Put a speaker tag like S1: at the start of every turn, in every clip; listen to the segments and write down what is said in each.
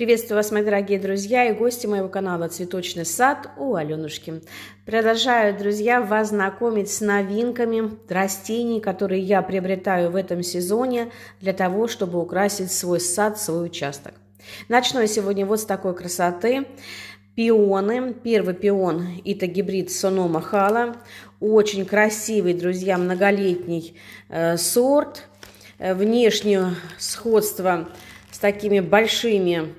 S1: Приветствую вас, мои дорогие друзья и гости моего канала «Цветочный сад» у Аленушки. Продолжаю, друзья, вас знакомить с новинками растений, которые я приобретаю в этом сезоне для того, чтобы украсить свой сад, свой участок. Начну я сегодня вот с такой красоты. Пионы. Первый пион – это гибрид Сонома Хала. Очень красивый, друзья, многолетний э, сорт. Э, внешнее сходство с такими большими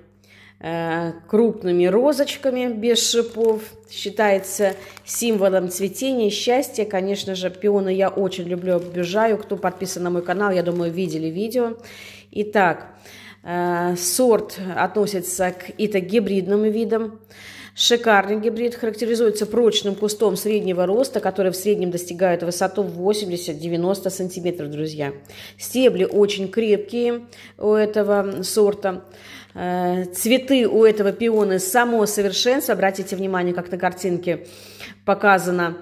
S1: Э, крупными розочками без шипов. Считается символом цветения, счастья. Конечно же, пионы я очень люблю, обожаю. Кто подписан на мой канал, я думаю, видели видео. Итак, э, сорт относится к итогибридным видам. видам Шикарный гибрид характеризуется прочным кустом среднего роста, который в среднем достигает высоту 80-90 сантиметров, друзья. Стебли очень крепкие у этого сорта. Э, цветы у этого пионы само совершенство. Обратите внимание, как на картинке показано.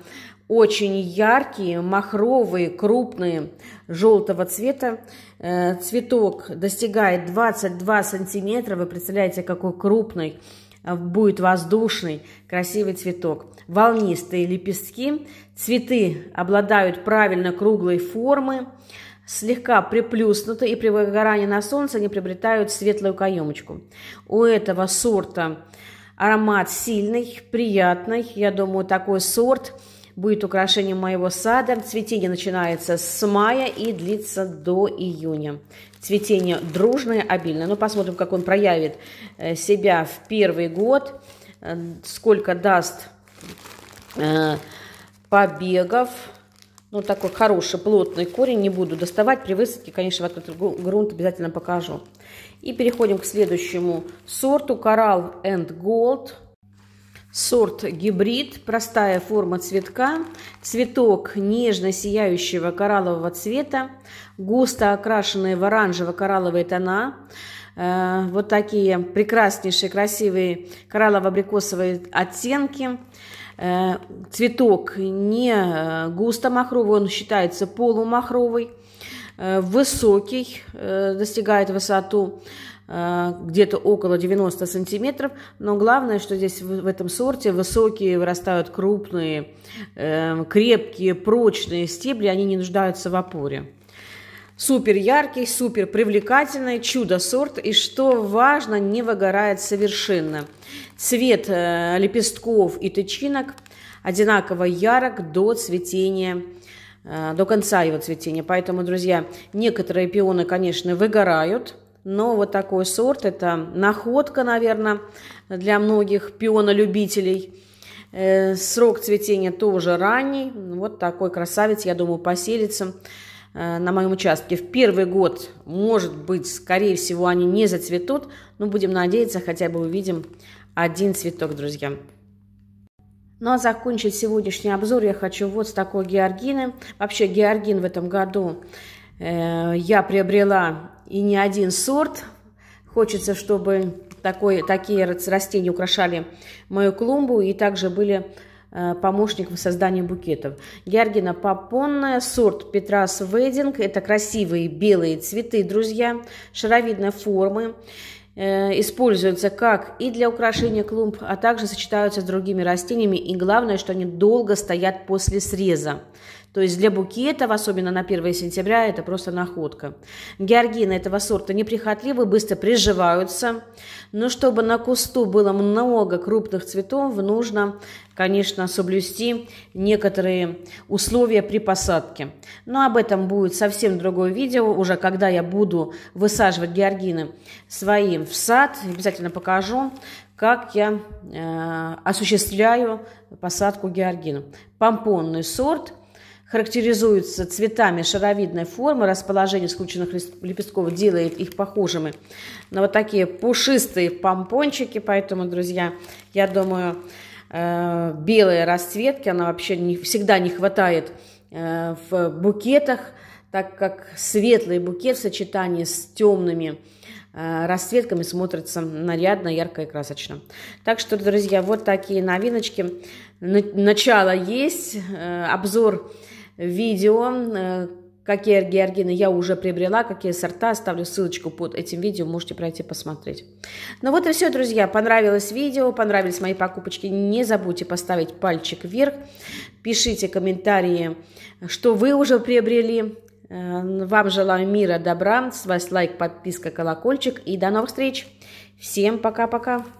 S1: Очень яркие, махровые, крупные, желтого цвета. Э, цветок достигает 22 сантиметра. Вы представляете, какой крупный Э, будет воздушный, красивый цветок. Волнистые лепестки. Цветы обладают правильно круглой формы, слегка приплюснуты и при выгорании на солнце они приобретают светлую каемочку. У этого сорта аромат сильный, приятный. Я думаю, такой сорт – будет украшением моего сада. Цветение начинается с мая и длится до июня. Цветение дружное, обильное. Ну, посмотрим, как он проявит э, себя в первый год, э, сколько даст э, побегов. Ну, такой хороший, плотный корень. Не буду доставать. При высадке, конечно, вот этот грунт обязательно покажу. И переходим к следующему сорту. Коралл and Gold. Сорт гибрид, простая форма цветка, цветок нежно-сияющего кораллового цвета, густо окрашенные в оранжево-коралловые тона, э, вот такие прекраснейшие, красивые кораллово-абрикосовые оттенки. Э, цветок не э, густо-махровый, он считается полумахровый, высокий, достигает высоту Э, где-то около 90 сантиметров. Но главное, что здесь в этом сорте высокие вырастают крупные, э, крепкие, прочные стебли, они не нуждаются в опоре супер яркий, супер привлекательный, чудо-сорт. И что важно, не выгорает совершенно. Цвет э, лепестков и тычинок одинаково ярок до цветения до конца его цветения. Поэтому, друзья, некоторые пионы, конечно, выгорают, но вот такой сорт. Это находка, наверное, для многих пионолюбителей. Э, срок цветения тоже ранний. Вот такой красавец, я думаю, поселится э, на моем участке. В первый год, может быть, скорее всего, они не зацветут, но будем надеяться, хотя бы увидим один цветок, друзья. Ну а закончить сегодняшний обзор я хочу вот с такой георгины. Вообще георгин в этом году э, я приобрела и не один сорт. Хочется, чтобы такой, такие растения украшали мою клумбу и также были э, помощник в создании букетов. Георгина Попонная, сорт Петрас Вединг. Это красивые белые цветы, друзья, шаровидной формы. Э, используются как и для украшения клумб, а также сочетаются с другими растениями. И главное, что они долго стоят после среза. То есть для букетов, особенно на 1 сентября, это просто находка. Георгины этого сорта неприхотливы, быстро приживаются. Но чтобы на кусту было много крупных цветов, нужно, конечно, соблюсти некоторые условия при посадке. Но об этом будет совсем другое видео, уже когда я буду высаживать георгины своим в сад. Обязательно покажу, как я э, осуществляю посадку георгина. Помпонный сорт – характеризуются цветами шаровидной формы, расположение скрученных лепестков делает их похожими на вот такие пушистые помпончики, поэтому, друзья, я думаю, э, белые расцветки, она вообще не, всегда не хватает э, в букетах, так как светлый букет в сочетании с темными э, расцветками смотрится нарядно, ярко и красочно. Так что, друзья, вот такие новиночки. Начало есть, обзор видео, э, какие георгины я уже приобрела, какие сорта. Оставлю ссылочку под этим видео, можете пройти посмотреть. Ну вот и все, друзья. Понравилось видео, понравились мои покупочки. Не забудьте поставить пальчик вверх. Пишите комментарии, что вы уже приобрели. Э, вам желаю мира, добра. С вас лайк, подписка, колокольчик. И до новых встреч. Всем пока-пока.